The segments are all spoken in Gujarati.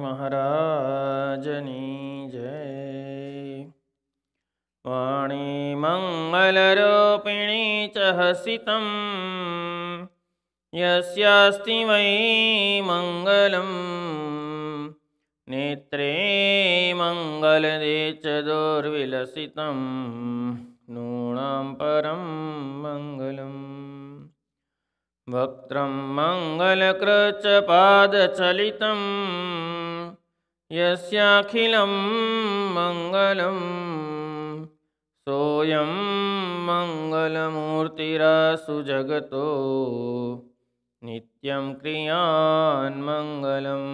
महाराजनी जय वाणी मङ्गलरूपिणी च हसितं यस्यास्ति मयि मङ्गलम् नेत्रे मङ्गलदे च दुर्विलसितं नूणां परं मङ्गलम् वक्त्रं पादचलितं यस्याखिलं मङ्गलं सोऽयं मङ्गलमूर्तिरासु जगतो नित्यं क्रियान् मङ्गलम्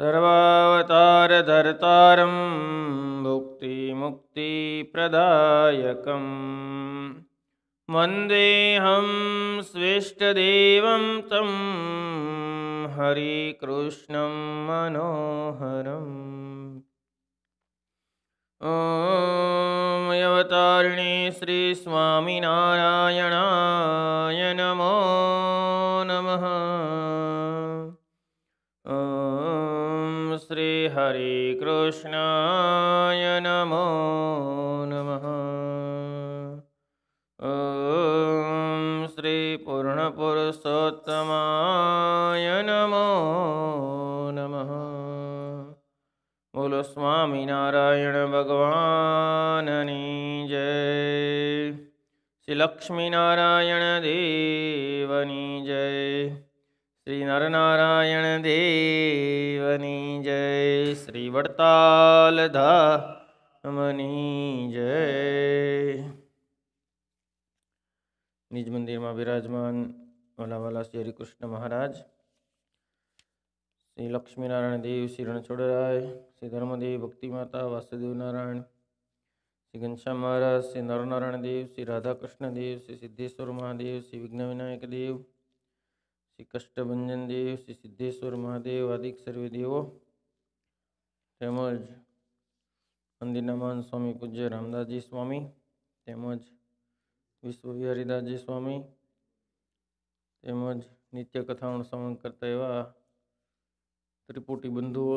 सर्वावतार धर्तारं भुक्तिमुक्तिप्रदायकम् वन्देऽहं स्विष्टदेवं तं हरे कृष्णं मनोहरम् ॐवतारिणी श्रीस्वामिनारायणाय नमो नमः ॐ श्रीहरिकृष्णाय कृष्णाय नमो પુરુષોત્તમાય નમો નમઃ બોલો સ્વામિનારાયણ ભગવાનની જય શ્રી લક્ષ્મીનારાયણ દેવની જય શ્રી નરનારાયણ દેવની જય શ્રી વડતાલધા મની જય નિજ મંદિરમાં બિરાજમાન વલાવાલા શ્રી હરિકૃષ્ણ મહારાજ શ્રી લક્ષ્મીનારાયણ દેવ શ્રી રણછોડરાય શ્રી ધર્મદેવ ભક્તિ માતા વાસુદેવ નારાયણ શ્રી ઘનશ્યામ મહારાજ શ્રી નરનારાયણ દેવ શ્રી રાધાકૃષ્ણ દેવ શ્રી સિદ્ધેશ્વર મહાદેવ શ્રી વિઘ્ન વિનાયક દેવ શ્રી કષ્ટભંજન દેવ શ્રી સિદ્ધેશ્વર મહાદેવ આદિક સર્વે દેવો તેમજ મંદિરના મહાન સ્વામી પૂજ્ય રામદાસજી સ્વામી તેમજ વિશ્વવિહારીદાસજી સ્વામી તેમજ નિત્ય કથાઓનું શ્રવણ કરતા એવા ત્રિપુટી બંધુઓ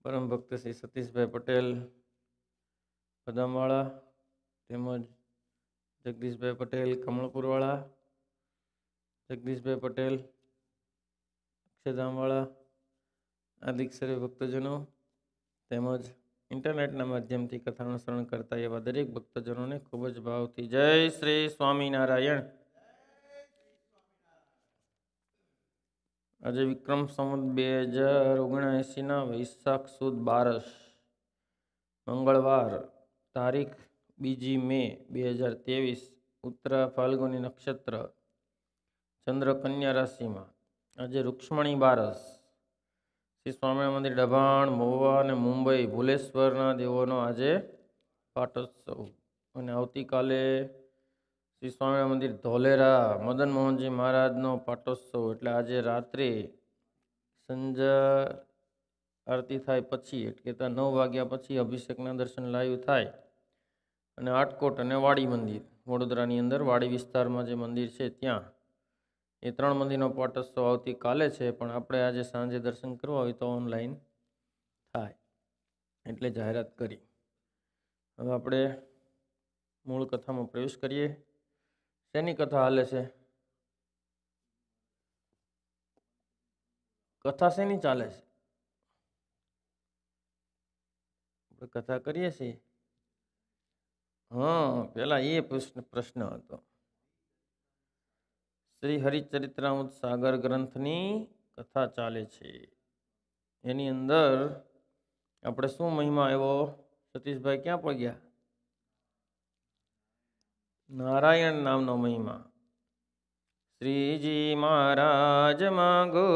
પરમ ભક્ત શ્રી સતીશભાઈ પટેલ બદામવાળા તેમજ જગદીશભાઈ પટેલ કમળપુરવાળા જગદીશભાઈ પટેલ અક્ષરધામવાળા આદિક સર્વે ભક્તજનો તેમજ ઇન્ટરનેટના માધ્યમથી કથાનું શ્રવણ કરતા એવા દરેક ભક્તજનોને ખૂબ જ ભાવથી જય શ્રી સ્વામિનારાયણ આજે વિક્રમ સંવત બે હજાર ઓગણએંસીના વૈશાખ સુદ બારસ મંગળવાર તારીખ બીજી મે બે હજાર ત્રેવીસ ઉત્તરા ફાલ્ગુની નક્ષત્ર ચંદ્ર કન્યા રાશિમાં આજે રૂક્ષ્મણી બારસ શ્રી સ્વામિનારાયણ મંદિર દબાણ મહુવા અને મુંબઈ ભુલેશ્વરના દેવોનો આજે પાટોત્સવ અને આવતીકાલે શ્રી સ્વામિનારાયણ મંદિર ધોલેરા મદન મોહનજી મહારાજનો પાટોત્સવ એટલે આજે રાત્રે સંજા આરતી થાય પછી એટલે ત્યાં નવ વાગ્યા પછી અભિષેકના દર્શન લાઈવ થાય અને આટકોટ અને વાડી મંદિર વડોદરાની અંદર વાડી વિસ્તારમાં જે મંદિર છે ત્યાં એ ત્રણ મંદિરનો પાટોત્સવ આવતીકાલે છે પણ આપણે આજે સાંજે દર્શન કરવા હોય તો ઓનલાઈન થાય એટલે જાહેરાત કરી હવે આપણે મૂળ કથામાં પ્રવેશ કરીએ શેની કથા હાલે છે કથા શેની ચાલે છે આપણે કથા કરીએ છીએ હા પહેલાં એ પ્રશ્ન પ્રશ્ન હતો શ્રી હરિચરિત્રામૃત સાગર ગ્રંથની કથા ચાલે છે એની અંદર આપણે શું મહિમા આવ્યો સતીશભાઈ ક્યાં પણ ગયા નારાયણ નામનો મહિમા શ્રીજી મહારાજ માગો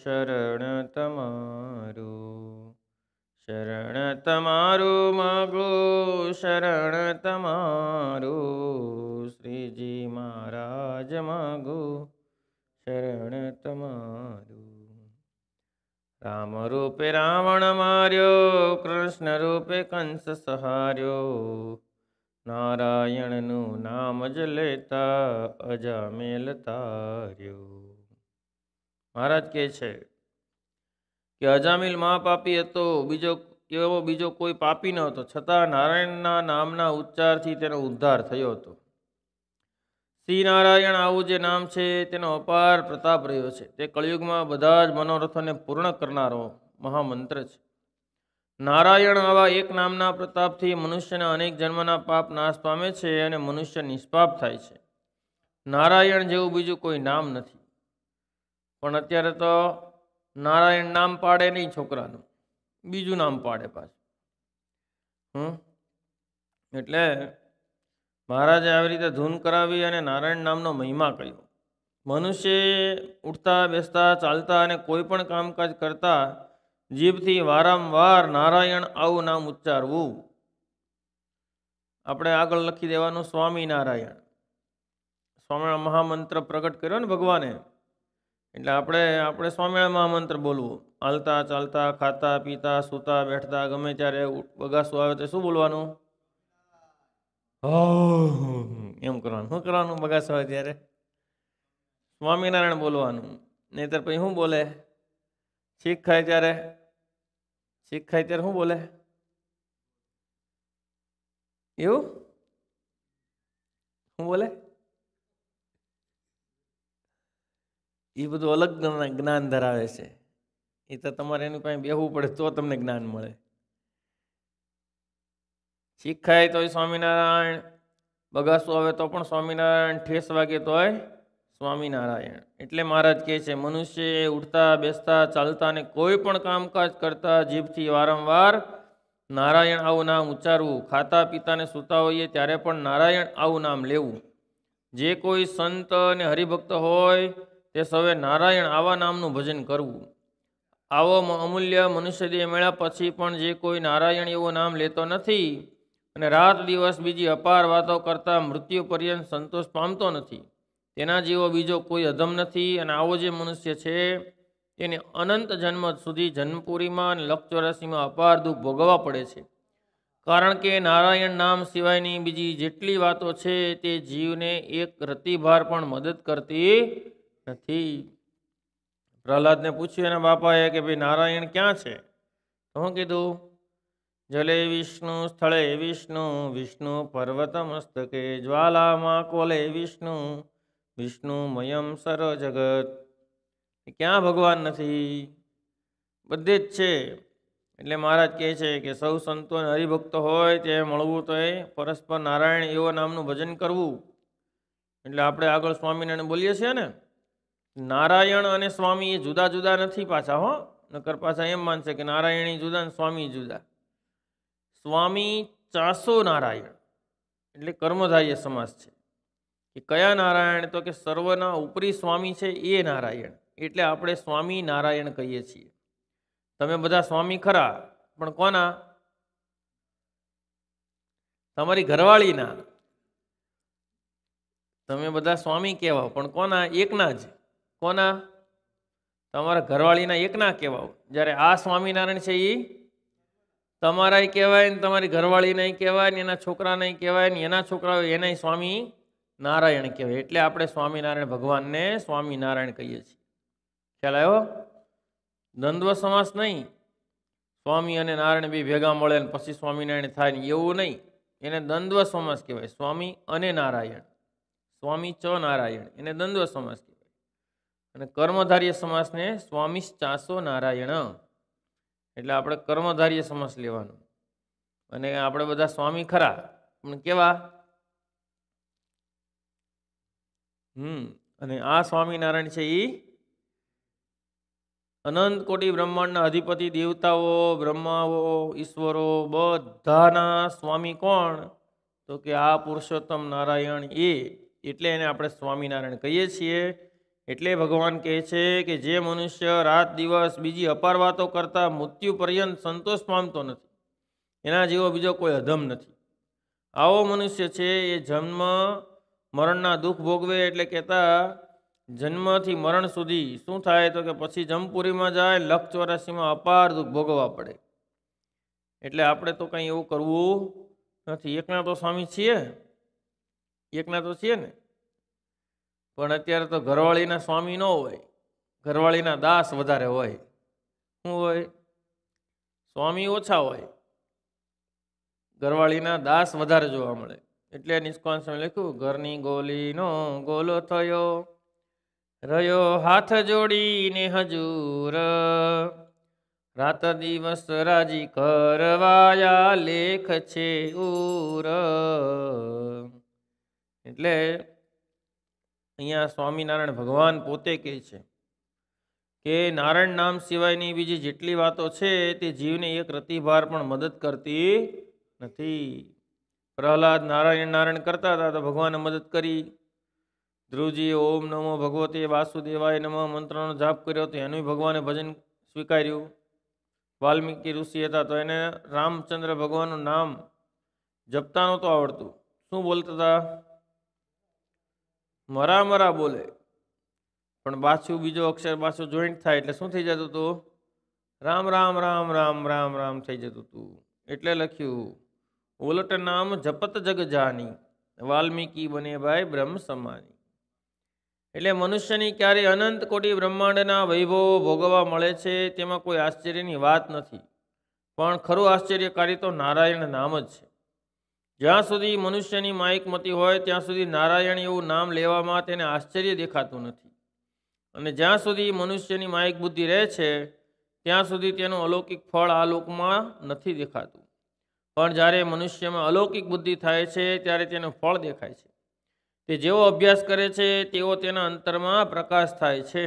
શરણ તમારું શરણ તમારું માગો શરણ તમારું શ્રીજી મહારાજ માગો શરણ તમારું રામ રૂપે રાવણ માર્યો કૃષ્ણ રૂપે કંસ સહાર્યો નારાયણનું નામ જ લેતા અજામેલ તાર્યો મહારાજ કહે છે કે અજામિલ મહાપાપી હતો બીજો એવો બીજો કોઈ પાપી ન હતો છતાં નારાયણના નામના ઉચ્ચારથી તેનો ઉદ્ધાર થયો હતો શ્રી નારાયણ આવું જે નામ છે તેનો અપાર પ્રતાપ રહ્યો છે તે કળિયુગમાં બધા જ મનોરથોને પૂર્ણ કરનારો મહામંત્ર છે નારાયણ આવા એક નામના પ્રતાપથી મનુષ્યના અનેક જન્મના પાપ નાશ પામે છે અને મનુષ્ય નિષ્પાપ થાય છે નારાયણ જેવું બીજું કોઈ નામ નથી પણ અત્યારે તો નારાયણ નામ પાડે નહીં છોકરાનું બીજું નામ પાડે પાછું હમ એટલે મહારાજે આવી રીતે ધૂન કરાવી અને નારાયણ નામનો મહિમા કહ્યો મનુષ્ય ઉઠતા બેસતા ચાલતા અને કોઈ પણ કામકાજ કરતા જીભથી વારંવાર નારાયણ આવું નામ ઉચ્ચારવું આપણે આગળ લખી દેવાનું સ્વામિનારાયણ સ્વામિના મહામંત્ર પ્રગટ કર્યો ને ભગવાને એટલે આપણે આપણે સ્વામિના મહામંત્ર બોલવું હાલતા ચાલતા ખાતા પીતા સૂતા બેઠતા ગમે ત્યારે બગાસું આવે તો શું બોલવાનું હો એમ કરવાનું શું કરવાનું બગાસ હોય ત્યારે સ્વામિનારાયણ બોલવાનું નહીતર પછી શું બોલે શીખ ખાય ત્યારે શીખ ખાય ત્યારે શું બોલે એવું શું બોલે એ બધું અલગ જ્ઞાન ધરાવે છે એ તો તમારે એની પાસે બેહવું પડે તો તમને જ્ઞાન મળે શીખાય તોય સ્વામિનારાયણ બગાસું આવે તો પણ સ્વામિનારાયણ ઠેસ વાગે તોય સ્વામિનારાયણ એટલે મહારાજ કહે છે મનુષ્ય ઉઠતા બેસતા ચાલતા અને કોઈ પણ કામકાજ કરતા જીભથી વારંવાર નારાયણ આવું નામ ઉચ્ચારવું ખાતા પીતાને સૂતા હોઈએ ત્યારે પણ નારાયણ આવું નામ લેવું જે કોઈ સંત અને હરિભક્ત હોય તે સવે નારાયણ આવા નામનું ભજન કરવું આવો અમૂલ્ય મનુષ્ય મેળા પછી પણ જે કોઈ નારાયણ એવું નામ લેતો નથી અને રાત દિવસ બીજી અપાર વાતો કરતાં મૃત્યુ પર્યંત સંતોષ પામતો નથી તેના જેવો બીજો કોઈ અધમ નથી અને આવો જે મનુષ્ય છે તેને અનંત જન્મ સુધી જન્મપુરીમાં અને લક્ષચોરાસીમાં અપાર દુઃખ ભોગવવા પડે છે કારણ કે નારાયણ નામ સિવાયની બીજી જેટલી વાતો છે તે જીવને એક રતિભાર પણ મદદ કરતી નથી પ્રહલાદને પૂછ્યું એના બાપાએ કે ભાઈ નારાયણ ક્યાં છે શું કીધું જલે વિષ્ણુ સ્થળે વિષ્ણુ વિષ્ણુ પર્વતમસ્તકે જ્વાલામાં કોલે વિષ્ણુ વિષ્ણુ મયમ સર જગત ક્યાં ભગવાન નથી બધે જ છે એટલે મહારાજ કહે છે કે સૌ સંતો અને હરિભક્તો હોય તે મળવું તો એ પરસ્પર નારાયણ એવો નામનું ભજન કરવું એટલે આપણે આગળ સ્વામિનારાયણ બોલીએ છીએ ને નારાયણ અને સ્વામી એ જુદા જુદા નથી પાછા હો નકર પાછા એમ માનશે કે નારાયણી જુદા અને સ્વામી જુદા સ્વામી ચાસો નારાયણ એટલે કર્મધાર્ય સમાસ છે કે કયા નારાયણ તો કે સર્વના ઉપરી સ્વામી છે એ નારાયણ એટલે આપણે સ્વામી નારાયણ કહીએ છીએ તમે બધા સ્વામી ખરા પણ કોના તમારી ઘરવાળીના તમે બધા સ્વામી કહેવાઓ પણ કોના એકના જ કોના તમારા ઘરવાળીના એકના કહેવાઓ જ્યારે આ સ્વામિનારાયણ છે એ તમારાય કહેવાય ને તમારી ઘરવાળી નહીં કહેવાય ને એના છોકરા નહીં કહેવાય ને એના છોકરા એને સ્વામી નારાયણ કહેવાય એટલે આપણે સ્વામિનારાયણ ભગવાનને સ્વામિનારાયણ કહીએ છીએ ખ્યાલ આવ્યો દ્વંદ્વ સમાસ નહીં સ્વામી અને નારાયણ બી ભેગા મળે ને પછી સ્વામિનારાયણ થાય ને એવું નહીં એને દ્વંદ્વ સમાસ કહેવાય સ્વામી અને નારાયણ સ્વામી ચ નારાયણ એને દ્વંદ્વ સમાસ કહેવાય અને કર્મધાર્ય સમાસને સ્વામી ચાસો નારાયણ એટલે આપણે કર્મધાર્ય સમાસ લેવાનો અને આપણે બધા સ્વામી ખરા પણ કેવા હમ અને આ સ્વામિનારાયણ છે એ અનંત કોટી બ્રહ્માંડના અધિપતિ દેવતાઓ બ્રહ્માઓ ઈશ્વરો બધાના સ્વામી કોણ તો કે આ પુરુષોત્તમ નારાયણ એ એટલે એને આપણે સ્વામિનારાયણ કહીએ છીએ એટલે ભગવાન કહે છે કે જે મનુષ્ય રાત દિવસ બીજી અપાર વાતો કરતાં મૃત્યુ પર્યંત સંતોષ પામતો નથી એના જેવો બીજો કોઈ અધમ નથી આવો મનુષ્ય છે એ જન્મ મરણના દુઃખ ભોગવે એટલે કહેતા જન્મથી મરણ સુધી શું થાય તો કે પછી જમપુરીમાં જાય લખ ચોરાસીમાં અપાર દુઃખ ભોગવવા પડે એટલે આપણે તો કંઈ એવું કરવું નથી એકના તો સ્વામી છીએ એકના તો છીએ ને પણ અત્યારે તો ઘરવાળીના સ્વામી ન હોય ઘરવાળીના દાસ વધારે હોય શું હોય સ્વામી ઓછા હોય ઘરવાળીના દાસ વધારે જોવા મળે એટલે નિષ્કાન લખ્યું ઘરની ગોલીનો ગોલો થયો રહ્યો હાથ જોડીને હજૂર રાત દિવસ રાજી કરવાયા લેખ છે ઉર એટલે અહીંયા સ્વામિનારાયણ ભગવાન પોતે કહે છે કે નારાયણ નામ સિવાયની બીજી જેટલી વાતો છે તે જીવને એક રતિભાર પણ મદદ કરતી નથી પ્રહલાદ નારાયણ નારાયણ કરતા હતા તો ભગવાને મદદ કરી ધ્રુવજીએ ઓમ નમો ભગવતે વાસુદેવાય નમઃ મંત્રનો જાપ કર્યો તો એનું ભગવાને ભજન સ્વીકાર્યું વાલ્મીકી ઋષિ હતા તો એને રામચંદ્ર ભગવાનનું નામ જપતા નહોતું આવડતું શું બોલતા હતા મરા મરા બોલે પણ પાછું બીજો અક્ષર પાછો જોઈન્ટ થાય એટલે શું થઈ જતું હતું રામ રામ રામ રામ રામ રામ થઈ જતું હતું એટલે લખ્યું ઓલટ નામ જપત જગ જાની વાલ્મીકી બને ભાઈ બ્રહ્મ સમાની એટલે મનુષ્યની ક્યારે અનંત કોટી બ્રહ્માંડના વૈભવો ભોગવવા મળે છે તેમાં કોઈ આશ્ચર્યની વાત નથી પણ ખરું આશ્ચર્યકારી તો નારાયણ નામ જ છે જ્યાં સુધી મનુષ્યની માયક મતી હોય ત્યાં સુધી નારાયણ એવું નામ લેવામાં તેને આશ્ચર્ય દેખાતું નથી અને જ્યાં સુધી મનુષ્યની માયક બુદ્ધિ રહે છે ત્યાં સુધી તેનું અલૌકિક ફળ આ લોકમાં નથી દેખાતું પણ જ્યારે મનુષ્યમાં અલૌકિક બુદ્ધિ થાય છે ત્યારે તેનું ફળ દેખાય છે તે જેવો અભ્યાસ કરે છે તેવો તેના અંતરમાં પ્રકાશ થાય છે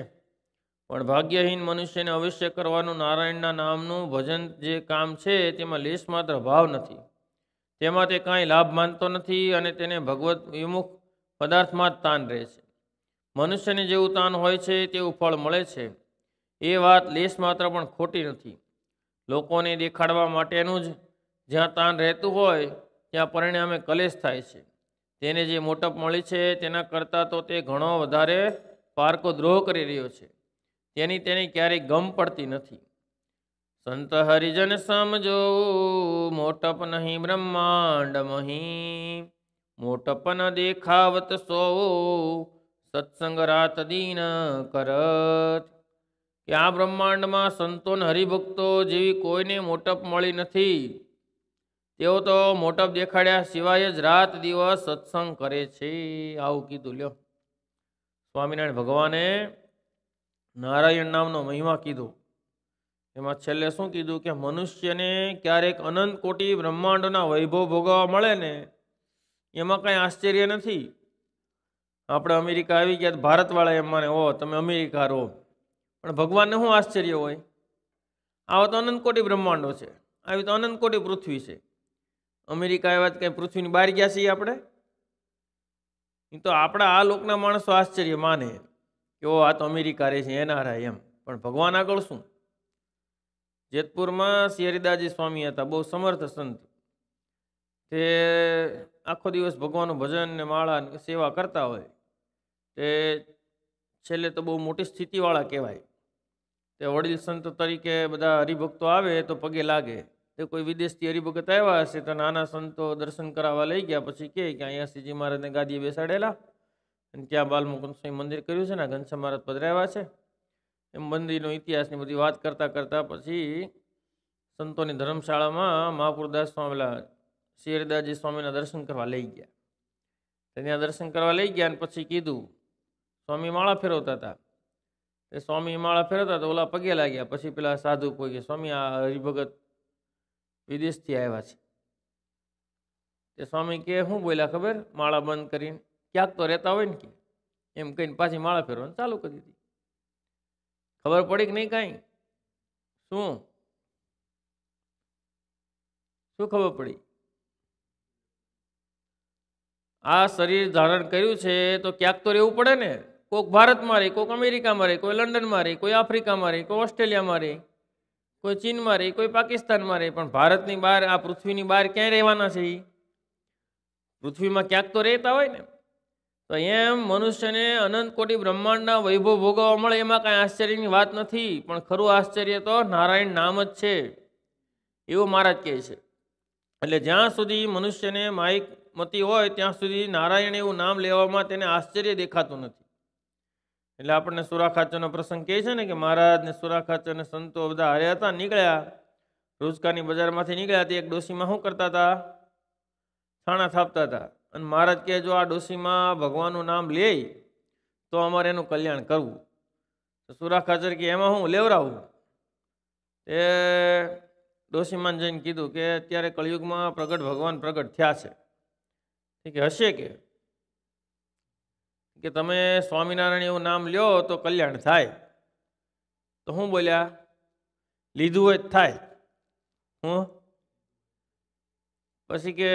પણ ભાગ્યહીન મનુષ્યને અવશ્ય કરવાનું નારાયણના નામનું ભજન જે કામ છે તેમાં લેશ માત્ર ભાવ નથી તેમાં તે કાંઈ લાભ માનતો નથી અને તેને ભગવત વિમુખ પદાર્થમાં જ તાન રહે છે મનુષ્યને જેવું તાન હોય છે તેવું ફળ મળે છે એ વાત લેશ માત્ર પણ ખોટી નથી લોકોને દેખાડવા માટેનું જ જ્યાં તાન રહેતું હોય ત્યાં પરિણામે કલેશ થાય છે તેને જે મોટપ મળી છે તેના કરતાં તો તે ઘણો વધારે પારકો દ્રોહ કરી રહ્યો છે તેની તેની ક્યારેય ગમ પડતી નથી સંત હરિજન સમજો મોટપ નહીં બ્રહ્માંડ મહી મોટપ દેખાવત સો સત્સંગ રાત દીન કરત કે આ બ્રહ્માંડમાં સંતોન હરિભક્તો જેવી કોઈને મોટપ મળી નથી તેઓ તો મોટપ દેખાડ્યા સિવાય જ રાત દિવસ સત્સંગ કરે છે આવું કીધું લ્યો સ્વામિનારાયણ ભગવાને નારાયણ નામનો મહિમા કીધો એમાં છેલ્લે શું કીધું કે મનુષ્યને ક્યારેક અનંત કોટી બ્રહ્માંડોના વૈભવ ભોગવવા મળે ને એમાં કાંઈ આશ્ચર્ય નથી આપણે અમેરિકા આવી ગયા ભારતવાળા એમ માને હો તમે અમેરિકા રહો પણ ભગવાનને શું આશ્ચર્ય હોય આવા તો અનંત કોટી બ્રહ્માંડો છે આવી તો અનંત કોટી પૃથ્વી છે અમેરિકા આવ્યા તો કંઈ પૃથ્વીની બહાર ગયા છીએ આપણે એ તો આપણા આ લોકના માણસો આશ્ચર્ય માને કે ઓ આ તો અમેરિકા રહે છે એના રહે એમ પણ ભગવાન આગળ શું જેતપુરમાં શિયરીદાજી સ્વામી હતા બહુ સમર્થ સંત તે આખો દિવસ ભગવાનનું ભજન ને માળા સેવા કરતા હોય તે છેલ્લે તો બહુ મોટી સ્થિતિવાળા કહેવાય તે વડીલ સંત તરીકે બધા હરિભક્તો આવે તો પગે લાગે તે કોઈ વિદેશથી હરિભગત આવ્યા હશે તો નાના સંતો દર્શન કરાવવા લઈ ગયા પછી કહે કે અહીંયા શ્રીજી મહારાજને ગાદીએ બેસાડેલા અને ત્યાં બાલમુકુંદ સ્વામી મંદિર કર્યું છે ને ઘનશ્યામ મહારાજ પધરાવ્યા છે એમ મંદિરનો ઇતિહાસની બધી વાત કરતાં કરતાં પછી સંતોની ધર્મશાળામાં મહાપુરદાસ સ્વામીલા શેરદાસજી સ્વામીના દર્શન કરવા લઈ ગયા ત્યાં દર્શન કરવા લઈ ગયા અને પછી કીધું સ્વામી માળા ફેરવતા હતા તે સ્વામી માળા ફેરવતા તો ઓલા પગે લાગ્યા પછી પેલા સાધુ કોઈ કે સ્વામી આ હરિભગત વિદેશથી આવ્યા છે તે સ્વામી કે શું બોલ્યા ખબર માળા બંધ કરીને ક્યાંક તો રહેતા હોય ને કે એમ કહીને પાછી માળા ફેરવાની ચાલુ કરી દીધી ખબર પડી કે નહીં કાંઈ શું શું ખબર પડી આ શરીર ધારણ કર્યું છે તો ક્યાંક તો રહેવું પડે ને કોઈક ભારતમાં રહે કોઈક અમેરિકામાં રહે કોઈ લંડનમાં રહે કોઈ આફ્રિકામાં રહે કોઈ ઓસ્ટ્રેલિયામાં રહે કોઈ ચીનમાં રહે કોઈ પાકિસ્તાનમાં રહે પણ ભારતની બહાર આ પૃથ્વીની બહાર ક્યાંય રહેવાના છે પૃથ્વીમાં ક્યાંક તો રહેતા હોય ને તો એમ મનુષ્યને અનંત કોટી બ્રહ્માંડના વૈભવ ભોગવવા મળે એમાં કાંઈ આશ્ચર્યની વાત નથી પણ ખરું આશ્ચર્ય તો નારાયણ નામ જ છે એવું મહારાજ કહે છે એટલે જ્યાં સુધી મનુષ્યને માઇક મતી હોય ત્યાં સુધી નારાયણ એવું નામ લેવામાં તેને આશ્ચર્ય દેખાતું નથી એટલે આપણને સુરાખાચરનો પ્રસંગ કહે છે ને કે મહારાજને સુરાખાચરને સંતો બધા હાર્યા હતા નીકળ્યા રોજકારની બજારમાંથી નીકળ્યા તે એક ડોસીમાં શું કરતા હતા છાણા થાપતા હતા અને મહારાજ કહે જો આ ડોશીમાં ભગવાનનું નામ લે તો અમારે એનું કલ્યાણ કરવું તો સુરા ખાચર કે એમાં હું લેવરાવું એ ડોશીમાન જઈને કીધું કે અત્યારે કળિયુગમાં પ્રગટ ભગવાન પ્રગટ થયા છે કે હશે કે કે તમે સ્વામિનારાયણ એવું નામ લ્યો તો કલ્યાણ થાય તો હું બોલ્યા લીધું હોય થાય હું પછી કે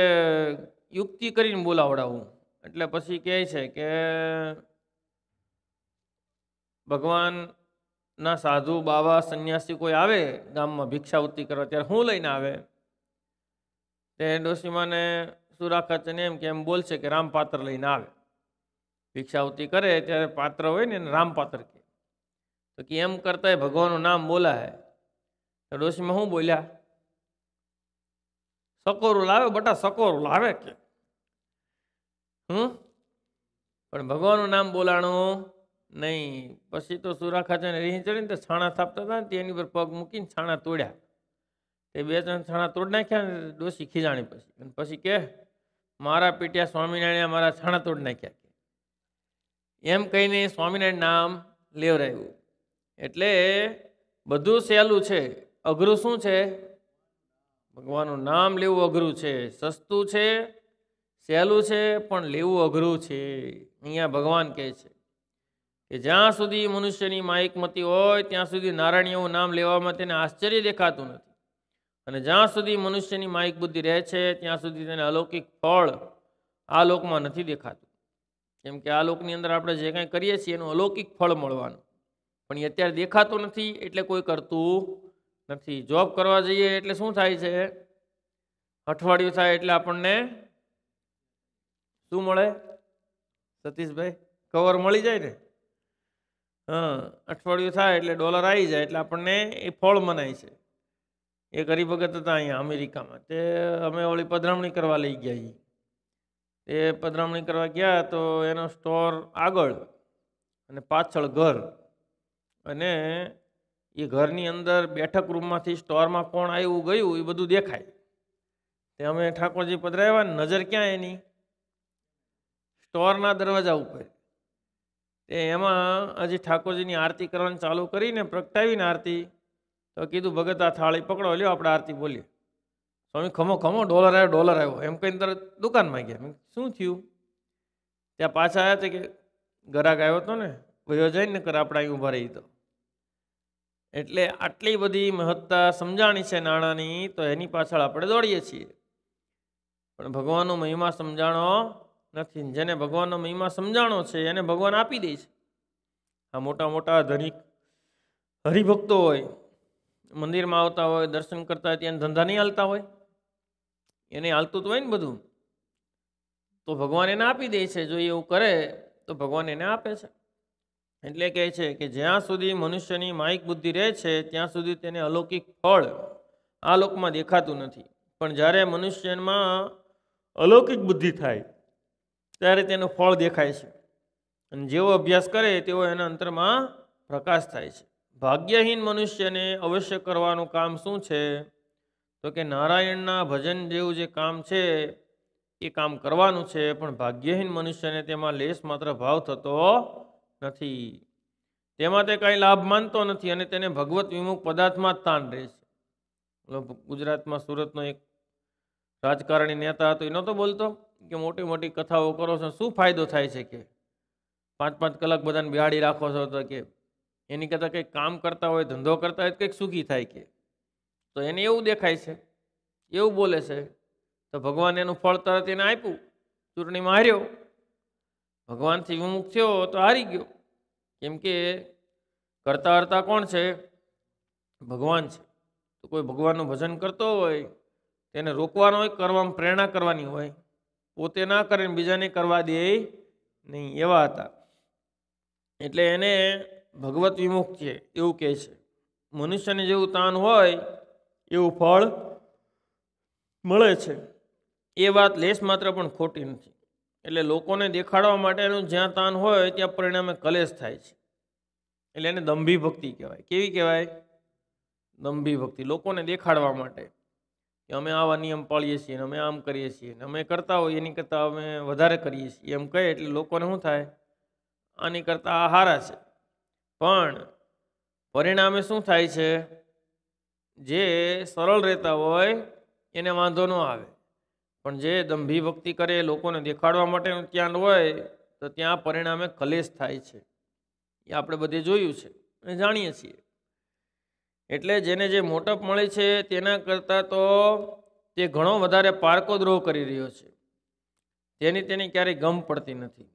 યુક્તિ કરીને બોલાવડાવું એટલે પછી કહે છે કે ભગવાનના સાધુ બાવા સંન્યાસી કોઈ આવે ગામમાં ભિક્ષાવૃત્તિ કરવા ત્યારે હું લઈને આવે તે ડોશીમાને ડોસીમાને સુરાખચને એમ કે એમ બોલશે કે રામપાત્ર લઈને આવે ભિક્ષાવૃત્તિ કરે ત્યારે પાત્ર હોય ને એને રામપાત્ર કહે તો કે એમ કરતા ભગવાનનું નામ બોલાય તો ડોસીમાં શું બોલ્યા સકોરું લાવે બટા સકોરું લાવે કે હમ પણ ભગવાનનું નામ બોલાણું નહીં પછી તો સુરા ખાતે રીહ ચડીને છાણા થાપતા હતા ને તેની પર પગ મૂકીને છાણા તોડ્યા તે બે ત્રણ છાણા તોડી નાખ્યા ને ડોસી ખીજાણી પછી અને પછી કે મારા પીટ્યા સ્વામિનારાયણ મારા છાણા તોડી નાખ્યા એમ કહીને સ્વામિનારાયણ નામ લેવરાયું એટલે બધું સહેલું છે અઘરું શું છે ભગવાનનું નામ લેવું અઘરું છે સસ્તું છે સહેલું છે પણ લેવું અઘરું છે અહીંયા ભગવાન કહે છે કે જ્યાં સુધી મનુષ્યની માયકમતી હોય ત્યાં સુધી નારાયણ એવું નામ લેવામાં તેને આશ્ચર્ય દેખાતું નથી અને જ્યાં સુધી મનુષ્યની માયક બુદ્ધિ રહે છે ત્યાં સુધી તેને અલૌકિક ફળ આ લોકમાં નથી દેખાતું કેમ કે આ લોકની અંદર આપણે જે કાંઈ કરીએ છીએ એનું અલૌકિક ફળ મળવાનું પણ એ અત્યારે દેખાતું નથી એટલે કોઈ કરતું નથી જોબ કરવા જઈએ એટલે શું થાય છે અઠવાડિયું થાય એટલે આપણને શું મળે સતીશભાઈ કવર મળી જાય ને હા અઠવાડિયું થાય એટલે ડોલર આવી જાય એટલે આપણને એ ફળ મનાય છે એ ગરીબ હતા અહીંયા અમેરિકામાં તે અમે ઓલી પધરામણી કરવા લઈ ગયા એ પધરામણી કરવા ગયા તો એનો સ્ટોર આગળ અને પાછળ ઘર અને એ ઘરની અંદર બેઠક રૂમમાંથી સ્ટોરમાં કોણ આવ્યું ગયું એ બધું દેખાય તે અમે ઠાકોરજી પધરાવ્યા નજર ક્યાં એની સ્ટોરના દરવાજા ઉપર એમાં હજી ઠાકોરજીની આરતી કરવાની ચાલુ કરીને પ્રગટાવીને આરતી તો કીધું ભગત આ થાળી પકડો લ્યો આપણે આરતી બોલીએ સ્વામી ખમો ખમો ડોલર આવ્યો ડોલર આવ્યો એમ કહીને તરત દુકાનમાં ગયા શું થયું ત્યાં પાછા આવ્યા હતા કે ગરાક આવ્યો હતો ને ભયો જઈને ને કર આપણે અહીં ઊભા રહી તો એટલે આટલી બધી મહત્તા સમજાણી છે નાણાંની તો એની પાછળ આપણે દોડીએ છીએ પણ ભગવાનનો મહિમા સમજાણો નથી જેને ભગવાનનો મહિમા સમજાણો છે એને ભગવાન આપી દે છે આ મોટા મોટા ધનિક હરિભક્તો હોય મંદિરમાં આવતા હોય દર્શન કરતા હોય ત્યાં ધંધા નહીં હાલતા હોય એને હાલતું તો હોય ને બધું તો ભગવાન એને આપી દે છે જો એવું કરે તો ભગવાન એને આપે છે એટલે કહે છે કે જ્યાં સુધી મનુષ્યની માયિક બુદ્ધિ રહે છે ત્યાં સુધી તેને અલૌકિક ફળ આ લોકમાં દેખાતું નથી પણ જ્યારે મનુષ્યમાં અલૌકિક બુદ્ધિ થાય ત્યારે તેનું ફળ દેખાય છે અને જેવો અભ્યાસ કરે તેવો એના અંતરમાં પ્રકાશ થાય છે ભાગ્યહીન મનુષ્યને અવશ્ય કરવાનું કામ શું છે તો કે નારાયણના ભજન જેવું જે કામ છે એ કામ કરવાનું છે પણ ભાગ્યહીન મનુષ્યને તેમાં લેશ માત્ર ભાવ થતો નથી તેમાં તે કાંઈ લાભ માનતો નથી અને તેને ભગવત વિમુખ પદાર્થમાં જ તાન રહે છે ગુજરાતમાં સુરતનો એક રાજકારણી નેતા હતો એ નહોતો બોલતો કે મોટી મોટી કથાઓ કરો છો શું ફાયદો થાય છે કે પાંચ પાંચ કલાક બધાને બિહાડી રાખો છો તો કે એની કરતાં કંઈક કામ કરતા હોય ધંધો કરતા હોય તો કંઈક સુખી થાય કે તો એને એવું દેખાય છે એવું બોલે છે તો ભગવાન એનું ફળ તરત એને આપ્યું ચૂંટણીમાં હાર્યો ભગવાનથી વિમુખ થયો તો હારી ગયો કેમ કે કરતા હરતા કોણ છે ભગવાન છે તો કોઈ ભગવાનનું ભજન કરતો હોય તેને રોકવાનો હોય કરવામાં પ્રેરણા કરવાની હોય પોતે ના કરે ને બીજાને કરવા દે નહીં એવા હતા એટલે એને ભગવત વિમુખ છે એવું કહે છે મનુષ્યને જેવું તાન હોય એવું ફળ મળે છે એ વાત લેશ માત્ર પણ ખોટી નથી એટલે લોકોને દેખાડવા માટેનું જ્યાં તાન હોય ત્યાં પરિણામે કલેશ થાય છે એટલે એને દંભી ભક્તિ કહેવાય કેવી કહેવાય દંભી ભક્તિ લોકોને દેખાડવા માટે કે અમે આવા નિયમ પાળીએ છીએ અને અમે આમ કરીએ છીએ અને અમે કરતા હોય એની કરતાં અમે વધારે કરીએ છીએ એમ કહે એટલે લોકોને શું થાય આની કરતાં આ હારા છે પણ પરિણામે શું થાય છે જે સરળ રહેતા હોય એને વાંધો ન આવે પણ જે દંભી ભક્તિ કરે લોકોને દેખાડવા માટેનું ત્યાં હોય તો ત્યાં પરિણામે કલેશ થાય છે એ આપણે બધે જોયું છે અને જાણીએ છીએ એટલે જેને જે મોટપ મળે છે તેના કરતાં તો તે ઘણો વધારે પારકોદ્રોહ કરી રહ્યો છે તેની તેની ક્યારેય ગમ પડતી નથી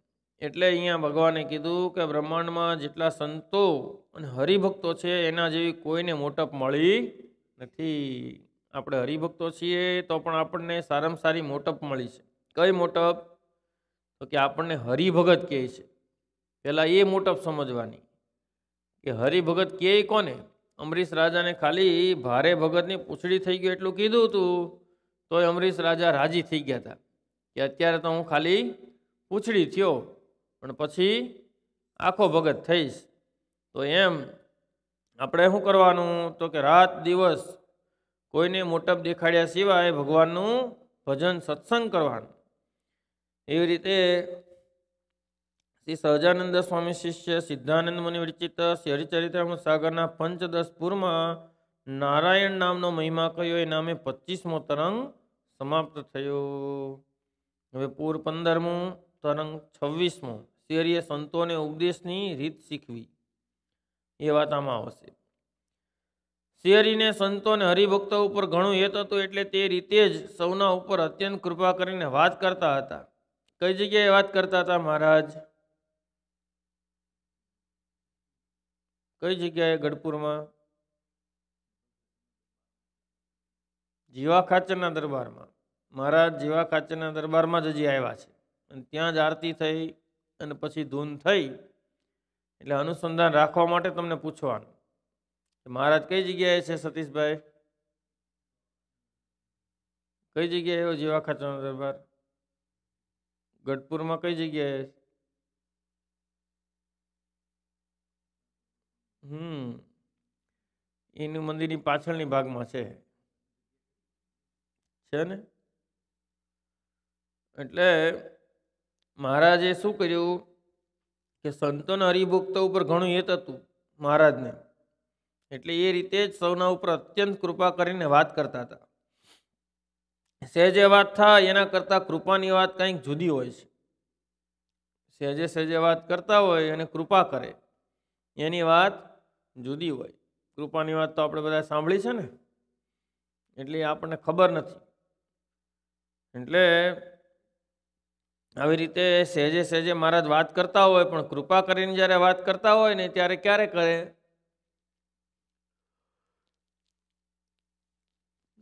એટલે અહીંયા ભગવાને કીધું કે બ્રહ્માંડમાં જેટલા સંતો અને હરિભક્તો છે એના જેવી કોઈને મોટપ મળી નથી આપણે હરિભક્તો છીએ તો પણ આપણને સારામાં સારી મોટપ મળી છે કઈ મોટપ તો કે આપણને હરિભગત કહે છે પહેલાં એ મોટપ સમજવાની કે હરિભગત કહે કોને અમરીશ રાજાને ખાલી ભારે ભગતની પૂછડી થઈ ગયું એટલું કીધું હતું તોય અમરીશ રાજા રાજી થઈ ગયા હતા કે અત્યારે તો હું ખાલી પૂછડી થયો પણ પછી આખો ભગત થઈશ તો એમ આપણે શું કરવાનું તો કે રાત દિવસ કોઈને મોટપ દેખાડ્યા સિવાય ભગવાનનું ભજન સત્સંગ કરવાનું એવી રીતે શ્રી સહજાનંદ સ્વામી શિષ્ય સિદ્ધાનંદ મુનિ વિરચિત શ્રી હરિચરિત્રામૃત સાગરના પંચદશપુરમાં નારાયણ નામનો મહિમા કયો એ નામે પચીસમો તરંગ સમાપ્ત થયો હવે પૂર પંદરમું તરંગ છવ્વીસમું શેરીએ સંતોને ઉપદેશની રીત શીખવી એ વાત આમાં આવશે શિયરીને સંતો અને હરિભક્તો ઉપર ઘણું હેત હતું એટલે તે રીતે જ સૌના ઉપર અત્યંત કૃપા કરીને વાત કરતા હતા કઈ જગ્યાએ વાત કરતા હતા મહારાજ કઈ જગ્યાએ ગઢપુરમાં જીવા ખાચરના દરબારમાં મહારાજ જીવા ખાચરના દરબારમાં જ હજી આવ્યા છે અને ત્યાં જ આરતી થઈ અને પછી ધૂન થઈ એટલે અનુસંધાન રાખવા માટે તમને પૂછવાનું મહારાજ કઈ જગ્યાએ છે સતીશભાઈ કઈ જગ્યાએ એવો જીવા ખાચરના દરબાર ગઢપુરમાં કઈ જગ્યાએ હમ એનું મંદિરની પાછળની ભાગમાં છે છે ને એટલે મહારાજે શું કર્યું કે સંતોના હરિભુક્ત ઉપર ઘણું હેત હતું મહારાજને એટલે એ રીતે જ સૌના ઉપર અત્યંત કૃપા કરીને વાત કરતા હતા સહેજે વાત થાય એના કરતાં કૃપાની વાત કંઈક જુદી હોય છે સહેજે સહેજે વાત કરતા હોય અને કૃપા કરે એની વાત જુદી હોય કૃપાની વાત તો આપણે બધા સાંભળી છે ને એટલે આપણને ખબર નથી એટલે આવી રીતે સહેજે સહેજે મહારાજ વાત કરતા હોય પણ કૃપા કરીને જ્યારે વાત કરતા હોય ને ત્યારે ક્યારે કરે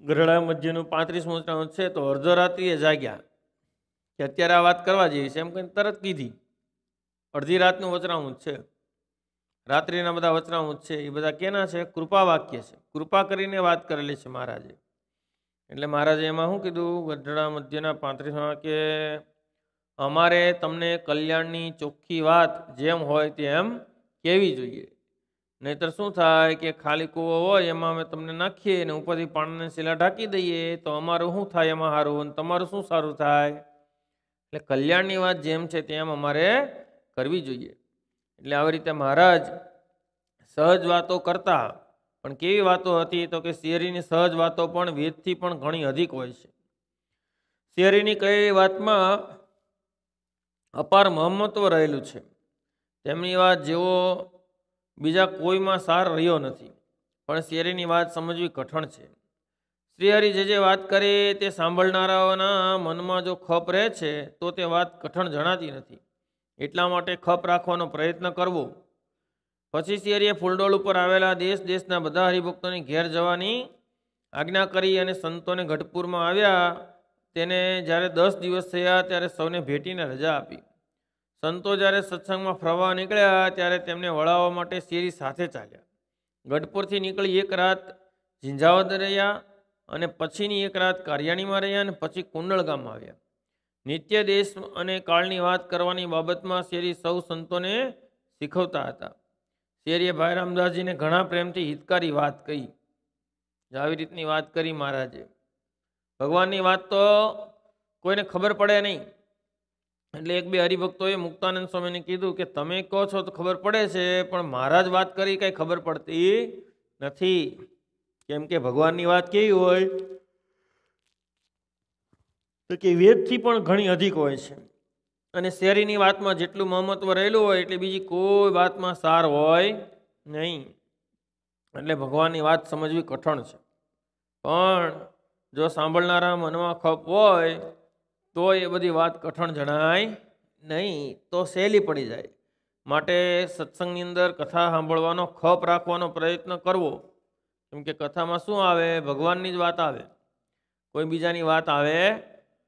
ગરડા મધ્યનું પાંત્રીસ મોટાનું છે તો અડધો રાત્રિએ જાગ્યા કે અત્યારે આ વાત કરવા જેવી છે એમ કહીને તરત કીધી અડધી રાતનું વચરામું છે રાત્રિના બધા વચનામૃત છે એ બધા કેના છે કૃપા વાક્ય છે કૃપા કરીને વાત કરેલી છે મહારાજે એટલે મહારાજે એમાં શું કીધું ગઢડા મધ્યના પાંત્રીસમાં કે અમારે તમને કલ્યાણની ચોખ્ખી વાત જેમ હોય તેમ કહેવી જોઈએ નહીતર શું થાય કે ખાલી કૂવો હોય એમાં અમે તમને નાખીએ અને ઉપરથી પાણીને શીલા ઢાંકી દઈએ તો અમારું શું થાય એમાં સારું અને તમારું શું સારું થાય એટલે કલ્યાણની વાત જેમ છે તેમ અમારે કરવી જોઈએ એટલે આવી રીતે મહારાજ સહજ વાતો કરતા પણ કેવી વાતો હતી તો કે શેરીની સહજ વાતો પણ વેદથી પણ ઘણી અધિક હોય છે શેરીની કઈ વાતમાં અપાર મહમત્વ રહેલું છે તેમની વાત જેવો બીજા કોઈમાં સાર રહ્યો નથી પણ શેરીની વાત સમજવી કઠણ છે શ્રીહરિ જે જે વાત કરે તે સાંભળનારાઓના મનમાં જો ખપ રહે છે તો તે વાત કઠણ જણાતી નથી એટલા માટે ખપ રાખવાનો પ્રયત્ન કરવો પછી શિયરીએ ફૂલડોળ ઉપર આવેલા દેશ દેશના બધા હરિભક્તોને ઘેર જવાની આજ્ઞા કરી અને સંતોને ગઢપુરમાં આવ્યા તેને જ્યારે દસ દિવસ થયા ત્યારે સૌને ભેટીને રજા આપી સંતો જ્યારે સત્સંગમાં ફરવા નીકળ્યા ત્યારે તેમને વળાવવા માટે શિયરી સાથે ચાલ્યા ગઢપુરથી નીકળી એક રાત ઝીંઝાવદ રહ્યા અને પછીની એક રાત કારિયાણીમાં રહ્યા અને પછી કુંડળ ગામમાં આવ્યા નિત્ય દેશ અને કાળની વાત કરવાની બાબતમાં શેરી સૌ સંતોને શીખવતા હતા શેરીએ ભાઈ રામદાસજીને ઘણા પ્રેમથી હિતકારી વાત કહી આવી રીતની વાત કરી મહારાજે ભગવાનની વાત તો કોઈને ખબર પડે નહીં એટલે એક બે હરિભક્તોએ મુક્તાનંદ સ્વામીને કીધું કે તમે કહો છો તો ખબર પડે છે પણ મહારાજ વાત કરી કંઈ ખબર પડતી નથી કેમ કે ભગવાનની વાત કેવી હોય તો કે વેદથી પણ ઘણી અધિક હોય છે અને શેરીની વાતમાં જેટલું મહત્વ રહેલું હોય એટલે બીજી કોઈ વાતમાં સાર હોય નહીં એટલે ભગવાનની વાત સમજવી કઠણ છે પણ જો સાંભળનારા મનમાં ખપ હોય તો એ બધી વાત કઠણ જણાય નહીં તો સહેલી પડી જાય માટે સત્સંગની અંદર કથા સાંભળવાનો ખપ રાખવાનો પ્રયત્ન કરવો કેમ કે કથામાં શું આવે ભગવાનની જ વાત આવે કોઈ બીજાની વાત આવે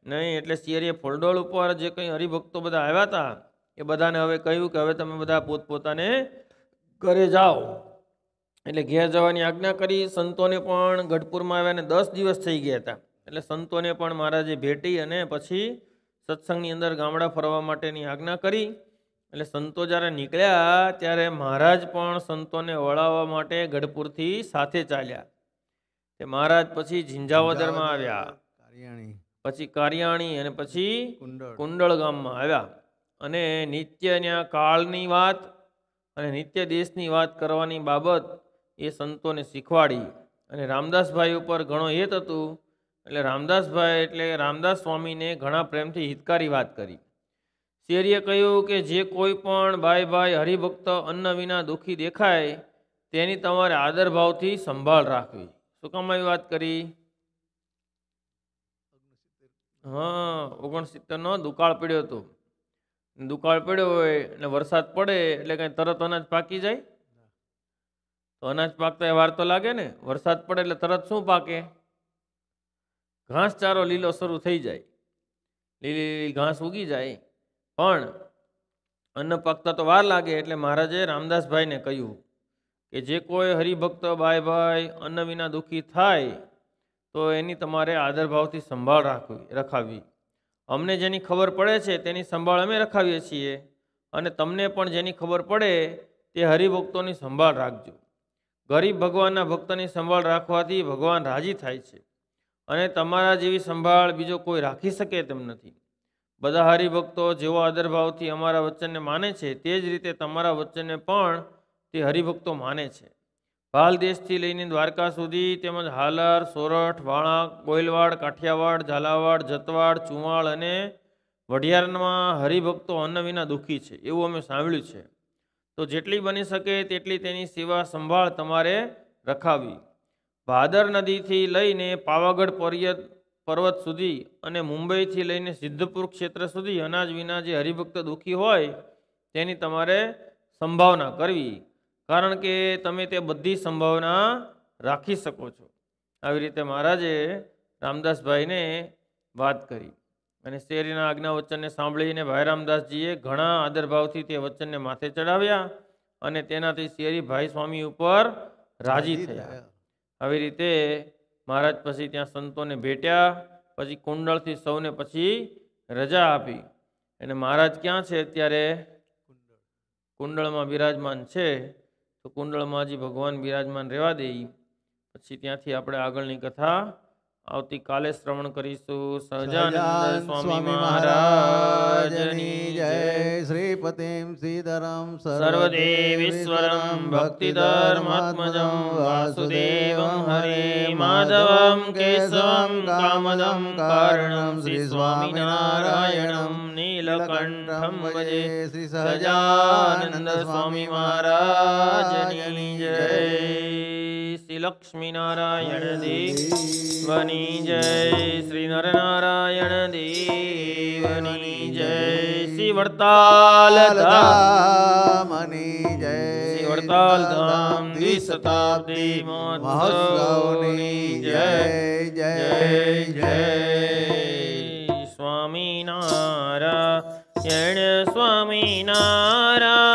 નહીં એટલે શિયરીએ ફોલડોળ ઉપર જે કંઈ હરિભક્તો બધા આવ્યા હતા એ બધાને હવે કહ્યું કે હવે તમે બધા પોતપોતાને ઘરે જાઓ એટલે ઘેર જવાની આજ્ઞા કરી સંતોને પણ ગઢપુરમાં આવ્યા અને દસ દિવસ થઈ ગયા હતા એટલે સંતોને પણ મહારાજે ભેટી અને પછી સત્સંગની અંદર ગામડા ફરવા માટેની આજ્ઞા કરી એટલે સંતો જ્યારે નીકળ્યા ત્યારે મહારાજ પણ સંતોને વળાવવા માટે ગઢપુરથી સાથે ચાલ્યા તે મહારાજ પછી ઝિંઝાવદરમાં આવ્યા પછી કારિયાણી અને પછી કુંડળ ગામમાં આવ્યા અને નિત્યના કાળની વાત અને નિત્ય દેશની વાત કરવાની બાબત એ સંતોને શીખવાડી અને રામદાસભાઈ ઉપર ઘણો હેત હતું એટલે રામદાસભાઈ એટલે રામદાસ સ્વામીને ઘણા પ્રેમથી હિતકારી વાત કરી શેરીએ કહ્યું કે જે કોઈ પણ ભાઈ ભાઈ હરિભક્ત અન્ન વિના દુઃખી દેખાય તેની તમારે આદરભાવથી સંભાળ રાખવી શું કામ વાત કરી હા ઓગણસિત્તેરનો દુકાળ પડ્યો હતો દુકાળ પડ્યો હોય અને વરસાદ પડે એટલે કાંઈ તરત અનાજ પાકી જાય તો અનાજ પાકતા એ વાર તો લાગે ને વરસાદ પડે એટલે તરત શું પાકે ઘાસચારો લીલો શરૂ થઈ જાય લીલી લીલી ઘાસ ઉગી જાય પણ અન્ન પાકતા તો વાર લાગે એટલે મહારાજે રામદાસભાઈને કહ્યું કે જે કોઈ હરિભક્ત બાય ભાઈ અન્ન વિના દુઃખી થાય તો એની તમારે આદરભાવથી સંભાળ રાખવી રખાવી અમને જેની ખબર પડે છે તેની સંભાળ અમે રખાવીએ છીએ અને તમને પણ જેની ખબર પડે તે હરિભક્તોની સંભાળ રાખજો ગરીબ ભગવાનના ભક્તની સંભાળ રાખવાથી ભગવાન રાજી થાય છે અને તમારા જેવી સંભાળ બીજો કોઈ રાખી શકે તેમ નથી બધા હરિભક્તો જેવો આદરભાવથી અમારા વચનને માને છે તે જ રીતે તમારા વચનને પણ તે હરિભક્તો માને છે ભાલ દેશથી લઈને દ્વારકા સુધી તેમજ હાલર સોરઠ વાણા કોયલવાડ કાઠિયાવાડ ઝાલાવાડ જતવાડ ચુવાળ અને વઢિયારમાં હરિભક્તો અન્ન વિના દુઃખી છે એવું અમે સાંભળ્યું છે તો જેટલી બની શકે તેટલી તેની સેવા સંભાળ તમારે રખાવી ભાદર નદીથી લઈને પાવાગઢ પર્યત પર્વત સુધી અને મુંબઈથી લઈને સિદ્ધપુર ક્ષેત્ર સુધી અનાજ વિના જે હરિભક્ત દુઃખી હોય તેની તમારે સંભાવના કરવી કારણ કે તમે તે બધી સંભાવના રાખી શકો છો આવી રીતે મહારાજે રામદાસભાઈને વાત કરી અને શેરીના આજ્ઞા વચનને સાંભળીને ભાઈ રામદાસજીએ ઘણા આદરભાવથી તે વચનને માથે ચડાવ્યા અને તેનાથી શેરી ભાઈ સ્વામી ઉપર રાજી થયા આવી રીતે મહારાજ પછી ત્યાં સંતોને ભેટ્યા પછી કુંડળથી સૌને પછી રજા આપી અને મહારાજ ક્યાં છે અત્યારે કુંડળમાં બિરાજમાન છે તો કુંડળમાં જે ભગવાન બિરાજમાન રહેવા દે પછી ત્યાંથી આપણે આગળની કથા આવતીકાલે શ્રવણ કરીશું સહજાનંદ સ્વામી મહારાજની જય શ્રી પતિમ શ્રીધરમ સર્વદેવીશ્વરમ ભક્તિ ધર્માત્મજમ વાસુદેવ હરે માધવમ કેશવમ કામદમ કારણમ શ્રી સ્વામિનારાયણમ નીલકંઠમ ભજે શ્રી સહજાનંદ સ્વામી મહારાજની જય શ્રી લક્ષ્મીનારાયણ દેવની જય શ્રી નરનારાયણ દેવની જય શ્રી વડતાલ ધામની જય શ્રી વડતાલ ધામ દ્વિશતાબ્દી મહોત્સવની જય જય જય સ્વામીનારાયણ स्वामी नारा